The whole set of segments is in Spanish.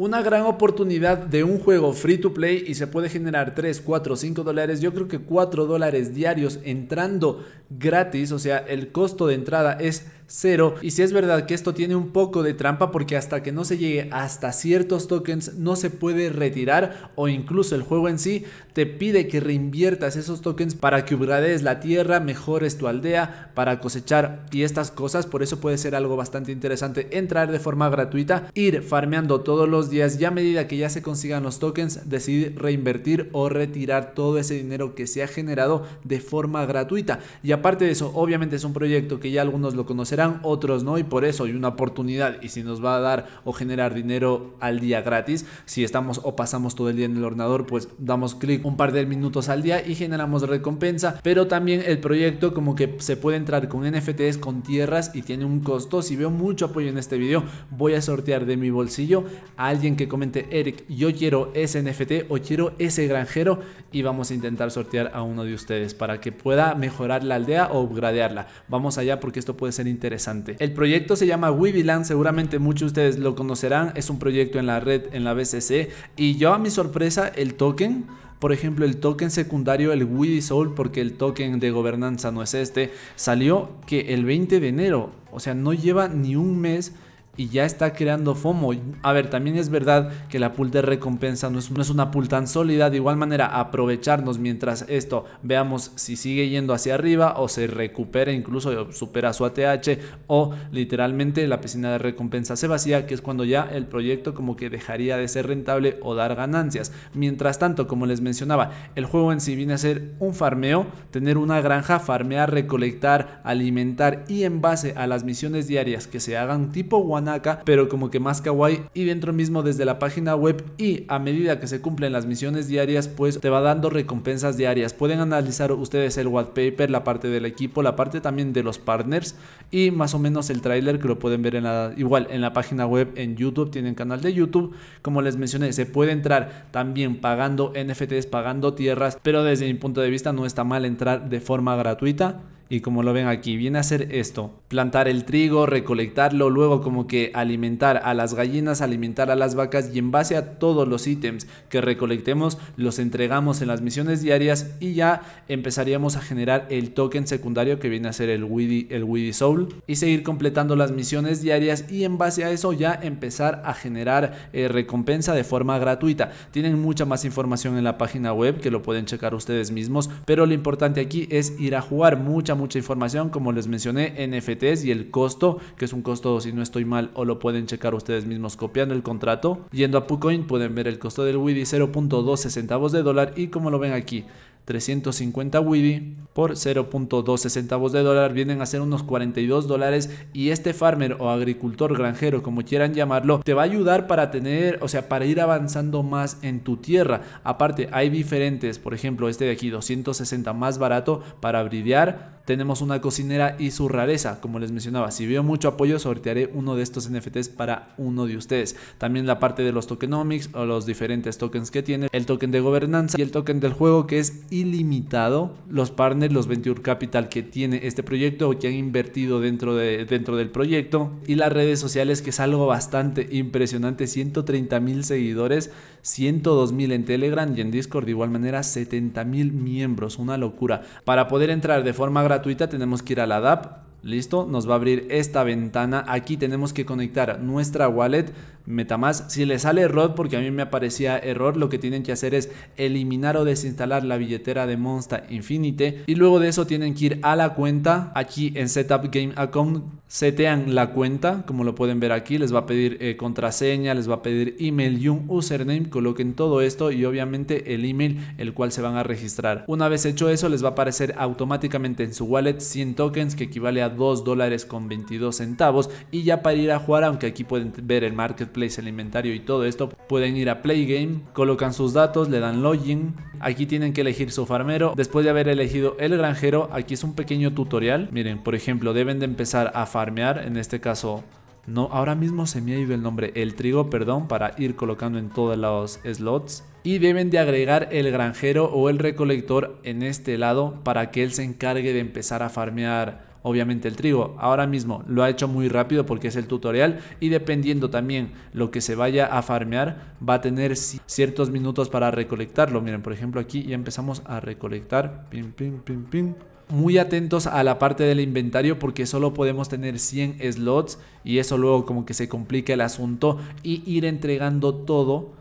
una gran oportunidad de un juego free to play y se puede generar 3, 4, 5 dólares. Yo creo que 4 dólares diarios entrando gratis, o sea, el costo de entrada es cero. Y si es verdad que esto tiene un poco de trampa porque hasta que no se llegue hasta ciertos tokens no se puede retirar o incluso el juego en sí te pide que reinviertas esos tokens para que upgrades la tierra, mejores tu aldea, para cosechar y estas cosas. Por eso puede ser algo bastante interesante entrar de forma gratuita, ir farmeando todos los días ya a medida que ya se consigan los tokens, decidir reinvertir o retirar todo ese dinero que se ha generado de forma gratuita. Y aparte de eso, obviamente es un proyecto que ya algunos lo conocerán, otros no, y por eso hay una oportunidad. Y si nos va a dar o generar dinero al día gratis, si estamos o pasamos todo el día en el ordenador, pues damos clic un par de minutos al día y generamos recompensa. Pero también el proyecto como que se puede entrar con NFTs, con tierras y tiene un costo. Si veo mucho apoyo en este video, voy a sortear de mi bolsillo al alguien que comente, Eric, yo quiero ese NFT o quiero ese granjero y vamos a intentar sortear a uno de ustedes para que pueda mejorar la aldea o upgradearla. Vamos allá porque esto puede ser interesante. El proyecto se llama Wibiland, seguramente muchos de ustedes lo conocerán, es un proyecto en la red, en la BCC y yo a mi sorpresa el token por ejemplo, el token secundario, el Wii Soul, porque el token de gobernanza no es este, salió que el 20 de enero, o sea, no lleva ni un mes y ya está creando FOMO. A ver, también es verdad que la pool de recompensa no es, es, una pool tan sólida. De igual manera, aprovecharnos mientras esto veamos si sigue yendo hacia arriba o se recupera, incluso supera su ATH o literalmente la piscina de recompensa se vacía, que es cuando ya el proyecto como que dejaría de ser rentable o dar ganancias. Mientras tanto, como les mencionaba, el juego en sí viene a ser un farmeo, tener una granja, farmear, recolectar, alimentar y en base a las misiones diarias que se hagan tipo one acá, pero como que más kawaii y dentro mismo desde la página web y a medida que se cumplen las misiones diarias pues te va dando recompensas diarias. Pueden analizar ustedes el wallpaper, la parte del equipo, la parte también de los partners y más o menos el trailer que lo pueden ver en igual en la página web, en YouTube, tienen canal de YouTube. Como les mencioné, se puede entrar también pagando NFTs, pagando tierras, pero desde mi punto de vista no está mal entrar de forma gratuita y como lo ven aquí, viene a ser esto. Plantar el trigo, recolectarlo, luego como que alimentar a las gallinas, alimentar a las vacas y en base a todos los ítems que recolectemos, los entregamos en las misiones diarias y ya empezaríamos a generar el token secundario que viene a ser el Widi, el Weedy Soul y seguir completando las misiones diarias y en base a eso ya empezar a generar eh, recompensa de forma gratuita. Tienen mucha más información en la página web que lo pueden checar ustedes mismos, pero lo importante aquí es ir a jugar mucha mucha información, como les mencioné, NFTs y el costo, que es un costo, si no estoy mal, o lo pueden checar ustedes mismos copiando el contrato. Yendo a pucoin pueden ver el costo del WIDI 0.12 centavos de dólar y como lo ven aquí, 350 Wibi por 0.12 centavos de dólar vienen a ser unos 42 dólares y este farmer o agricultor granjero como quieran llamarlo te va a ayudar para tener o sea para ir avanzando más en tu tierra aparte hay diferentes por ejemplo este de aquí 260 más barato para bridear tenemos una cocinera y su rareza como les mencionaba si veo mucho apoyo sortearé uno de estos NFTs para uno de ustedes también la parte de los tokenomics o los diferentes tokens que tiene el token de gobernanza y el token del juego que es ilimitado. Los partners, los Venture Capital que tiene este proyecto o que han invertido dentro, de, dentro del proyecto. Y las redes sociales, que es algo bastante impresionante. 130 mil seguidores, 102 mil en Telegram y en Discord de igual manera 70 mil miembros. Una locura. Para poder entrar de forma gratuita tenemos que ir a la DAP Listo, nos va a abrir esta ventana. Aquí tenemos que conectar nuestra wallet Metamask. Si le sale error, porque a mí me aparecía error, lo que tienen que hacer es eliminar o desinstalar la billetera de Monsta Infinite. Y luego de eso tienen que ir a la cuenta. Aquí en Setup Game Account setean la cuenta, como lo pueden ver aquí. Les va a pedir eh, contraseña, les va a pedir email y un username. Coloquen todo esto y obviamente el email el cual se van a registrar. Una vez hecho eso, les va a aparecer automáticamente en su wallet 100 tokens que equivale a 2 dólares con 22 centavos. Y ya para ir a jugar, aunque aquí pueden ver el marketplace, el inventario y todo esto, pueden ir a Play Game, colocan sus datos, le dan login. Aquí tienen que elegir su farmero. Después de haber elegido el granjero, aquí es un pequeño tutorial. Miren, por ejemplo, deben de empezar a farmear, en este caso no, ahora mismo se me ha ido el nombre, el trigo, perdón, para ir colocando en todos los slots. Y deben de agregar el granjero o el recolector en este lado para que él se encargue de empezar a farmear obviamente el trigo. Ahora mismo lo ha hecho muy rápido porque es el tutorial y dependiendo también lo que se vaya a farmear va a tener ciertos minutos para recolectarlo. Miren, por ejemplo aquí ya empezamos a recolectar. Pim, pim, pim, pim muy atentos a la parte del inventario porque solo podemos tener 100 slots y eso luego como que se complica el asunto y ir entregando todo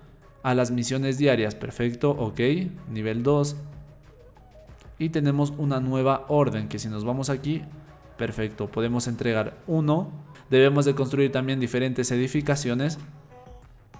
a las misiones diarias. Perfecto, ok, nivel 2. Y tenemos una nueva orden que si nos vamos aquí Perfecto, podemos entregar uno. Debemos de construir también diferentes edificaciones.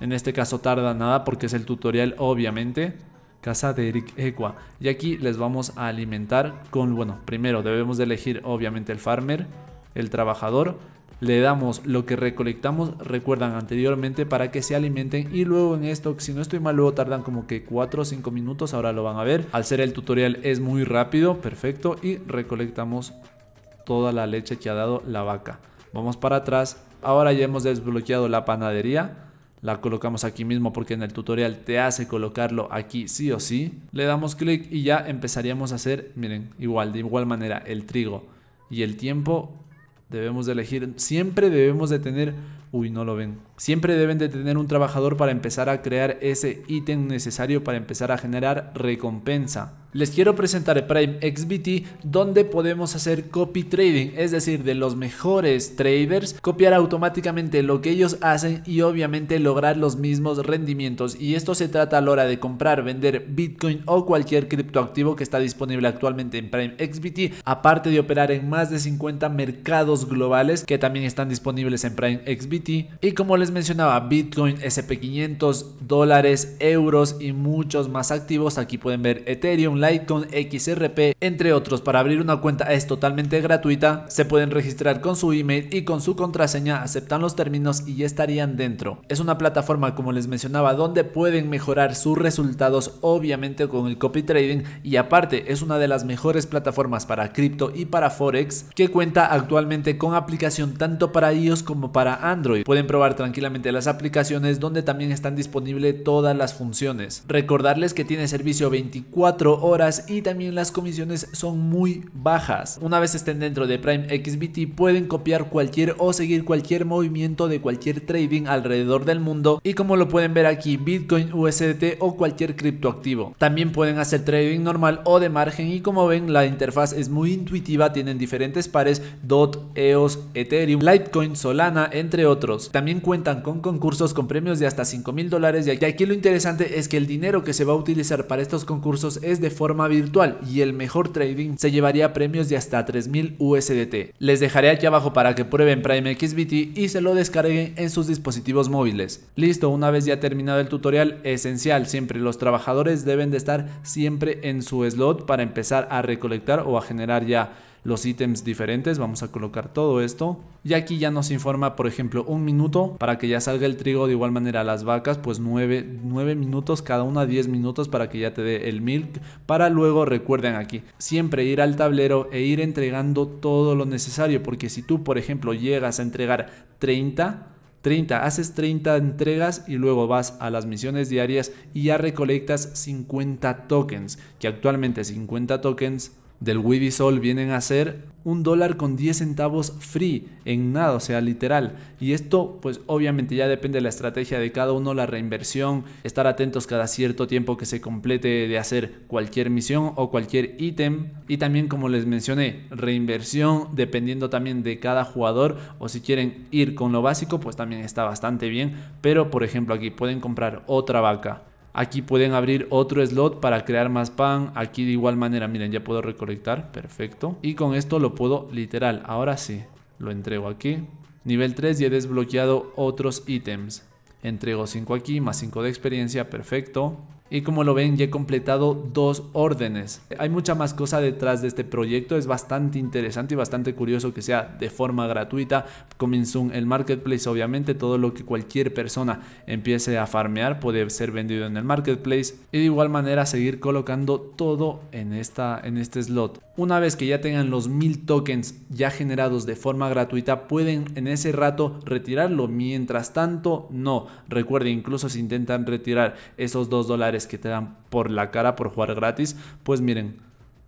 En este caso tarda nada porque es el tutorial obviamente. Casa de Eric Equa. Y aquí les vamos a alimentar con, bueno, primero debemos de elegir obviamente el farmer, el trabajador. Le damos lo que recolectamos, recuerdan anteriormente, para que se alimenten. Y luego en esto, si no estoy mal, luego tardan como que 4 o 5 minutos. Ahora lo van a ver. Al ser el tutorial es muy rápido, perfecto. Y recolectamos toda la leche que ha dado la vaca. Vamos para atrás. Ahora ya hemos desbloqueado la panadería. La colocamos aquí mismo porque en el tutorial te hace colocarlo aquí sí o sí. Le damos clic y ya empezaríamos a hacer, miren, igual, de igual manera, el trigo. Y el tiempo debemos de elegir, siempre debemos de tener Uy, no lo ven. Siempre deben de tener un trabajador para empezar a crear ese ítem necesario para empezar a generar recompensa. Les quiero presentar Prime XBT donde podemos hacer copy trading, es decir, de los mejores traders, copiar automáticamente lo que ellos hacen y obviamente lograr los mismos rendimientos. Y esto se trata a la hora de comprar, vender Bitcoin o cualquier criptoactivo que está disponible actualmente en Prime XBT, aparte de operar en más de 50 mercados globales que también están disponibles en Prime XBT y como les mencionaba, Bitcoin, SP500, dólares, euros y muchos más activos. Aquí pueden ver Ethereum, Litecoin, XRP, entre otros. Para abrir una cuenta es totalmente gratuita. Se pueden registrar con su email y con su contraseña. Aceptan los términos y ya estarían dentro. Es una plataforma, como les mencionaba, donde pueden mejorar sus resultados, obviamente con el copy trading. Y aparte, es una de las mejores plataformas para cripto y para forex que cuenta actualmente con aplicación tanto para iOS como para Android Pueden probar tranquilamente las aplicaciones donde también están disponibles todas las funciones. Recordarles que tiene servicio 24 horas y también las comisiones son muy bajas. Una vez estén dentro de Prime XBT pueden copiar cualquier o seguir cualquier movimiento de cualquier trading alrededor del mundo y como lo pueden ver aquí Bitcoin, USDT o cualquier criptoactivo. También pueden hacer trading normal o de margen y como ven la interfaz es muy intuitiva, tienen diferentes pares DOT, EOS, Ethereum, Litecoin, Solana, entre otros también cuentan con concursos con premios de hasta $5,000 mil dólares y aquí lo interesante es que el dinero que se va a utilizar para estos concursos es de forma virtual y el mejor trading se llevaría premios de hasta 3000 USDT. Les dejaré aquí abajo para que prueben Prime XBT y se lo descarguen en sus dispositivos móviles. Listo, una vez ya terminado el tutorial, esencial, siempre los trabajadores deben de estar siempre en su slot para empezar a recolectar o a generar ya los ítems diferentes, vamos a colocar todo esto. Y aquí ya nos informa, por ejemplo, un minuto para que ya salga el trigo de igual manera las vacas, pues nueve 9 minutos, cada una 10 minutos para que ya te dé el milk. Para luego, recuerden aquí, siempre ir al tablero e ir entregando todo lo necesario, porque si tú, por ejemplo, llegas a entregar 30, 30, haces 30 entregas y luego vas a las misiones diarias y ya recolectas 50 tokens, que actualmente 50 tokens del Wibisol vienen a ser un dólar con 10 centavos free en nada, o sea, literal. Y esto, pues obviamente ya depende de la estrategia de cada uno, la reinversión, estar atentos cada cierto tiempo que se complete de hacer cualquier misión o cualquier ítem. Y también, como les mencioné, reinversión dependiendo también de cada jugador o si quieren ir con lo básico, pues también está bastante bien. Pero, por ejemplo, aquí pueden comprar otra vaca Aquí pueden abrir otro slot para crear más pan. Aquí de igual manera, miren, ya puedo recolectar. Perfecto. Y con esto lo puedo literal. Ahora sí, lo entrego aquí. Nivel 3 y he desbloqueado otros ítems. Entrego 5 aquí, más 5 de experiencia. Perfecto y como lo ven ya he completado dos órdenes. Hay mucha más cosa detrás de este proyecto, es bastante interesante y bastante curioso que sea de forma gratuita. Comenzó el marketplace obviamente, todo lo que cualquier persona empiece a farmear puede ser vendido en el marketplace y de igual manera seguir colocando todo en, esta, en este slot. Una vez que ya tengan los mil tokens ya generados de forma gratuita, pueden en ese rato retirarlo. Mientras tanto, no. Recuerde, incluso si intentan retirar esos 2 dólares que te dan por la cara por jugar gratis, pues miren,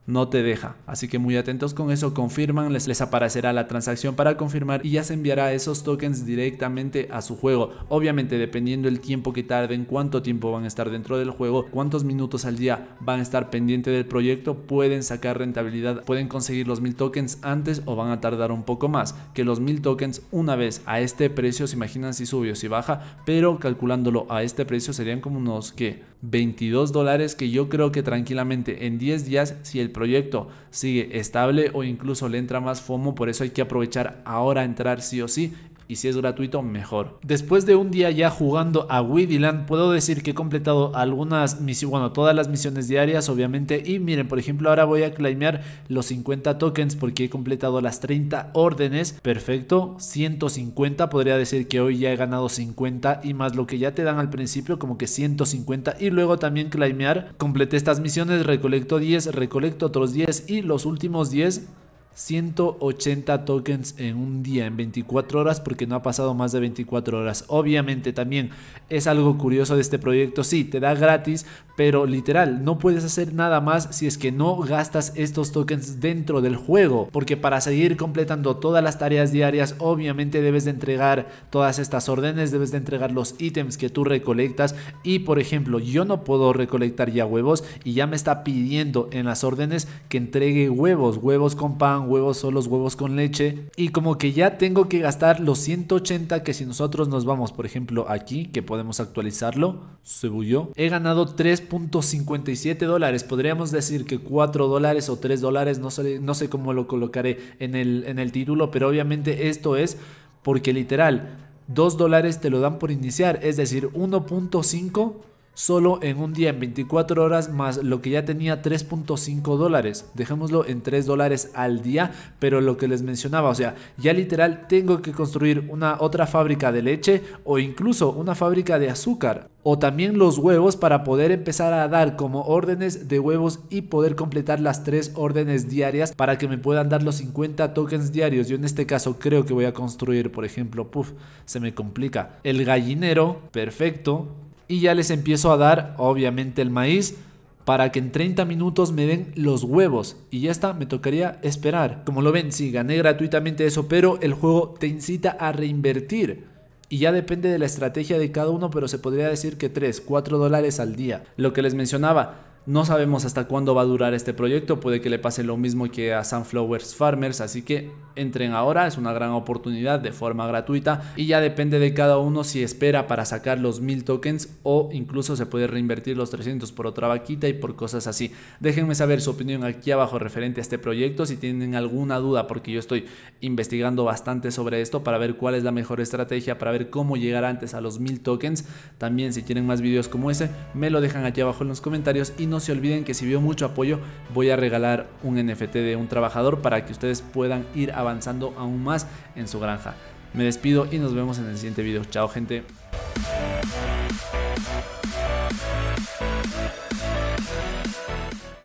no te deja. Así que muy atentos con eso, confirman, les, aparecerá la transacción para confirmar y ya se enviará esos tokens directamente a su juego. Obviamente dependiendo el tiempo que tarden, cuánto tiempo van a estar dentro del juego, cuántos minutos al día van a estar pendiente del proyecto, pueden sacar rentabilidad, pueden conseguir los mil tokens antes o van a tardar un poco más. Que los mil tokens una vez a este precio, se imaginan si sube o si baja, pero calculándolo a este precio serían como unos que 22 dólares que yo creo que tranquilamente en 10 días si el proyecto sigue estable o incluso le entra más FOMO, por eso hay que aprovechar ahora entrar sí o sí y si es gratuito mejor. Después de un día ya jugando a Wideland puedo decir que he completado algunas misiones, bueno todas las misiones diarias obviamente y miren por ejemplo ahora voy a claimear los 50 tokens porque he completado las 30 órdenes, perfecto, 150 podría decir que hoy ya he ganado 50 y más lo que ya te dan al principio como que 150 y luego también claimear, completé estas misiones, recolecto 10, recolecto otros 10 y los últimos 10 180 tokens en un día, en 24 horas, porque no ha pasado más de 24 horas. Obviamente también es algo curioso de este proyecto, sí, te da gratis, pero literal, no puedes hacer nada más si es que no gastas estos tokens dentro del juego, porque para seguir completando todas las tareas diarias, obviamente debes de entregar todas estas órdenes, debes de entregar los ítems que tú recolectas y por ejemplo, yo no puedo recolectar ya huevos y ya me está pidiendo en las órdenes que entregue huevos, huevos con pan, huevos son los huevos con leche. Y como que ya tengo que gastar los 180 que si nosotros nos vamos, por ejemplo, aquí, que podemos actualizarlo, se yo He ganado 3.57 dólares. Podríamos decir que 4 dólares o 3 dólares, no sé, no sé cómo lo colocaré en el, en el título, pero obviamente esto es porque literal... 2 dólares te lo dan por iniciar, es decir, 1.5 solo en un día, en 24 horas, más lo que ya tenía 3.5 dólares. Dejémoslo en 3 dólares al día, pero lo que les mencionaba, o sea, ya literal tengo que construir una otra fábrica de leche o incluso una fábrica de azúcar o también los huevos para poder empezar a dar como órdenes de huevos y poder completar las 3 órdenes diarias para que me puedan dar los 50 tokens diarios. Yo en este caso creo que voy a construir, por ejemplo, puff, se me complica. El gallinero, perfecto y ya les empiezo a dar obviamente el maíz para que en 30 minutos me den los huevos y ya está, me tocaría esperar. Como lo ven, sí, gané gratuitamente eso, pero el juego te incita a reinvertir. Y ya depende de la estrategia de cada uno, pero se podría decir que 3, 4 dólares al día. Lo que les mencionaba, no sabemos hasta cuándo va a durar este proyecto, puede que le pase lo mismo que a Sunflowers Farmers, así que entren ahora, es una gran oportunidad de forma gratuita y ya depende de cada uno si espera para sacar los 1000 tokens o incluso se puede reinvertir los 300 por otra vaquita y por cosas así. Déjenme saber su opinión aquí abajo referente a este proyecto, si tienen alguna duda porque yo estoy investigando bastante sobre esto para ver cuál es la mejor estrategia, para ver cómo llegar antes a los 1000 tokens. También si quieren más videos como ese, me lo dejan aquí abajo en los comentarios y no se olviden que si vio mucho apoyo voy a regalar un NFT de un trabajador para que ustedes puedan ir avanzando aún más en su granja. Me despido y nos vemos en el siguiente video. Chao gente.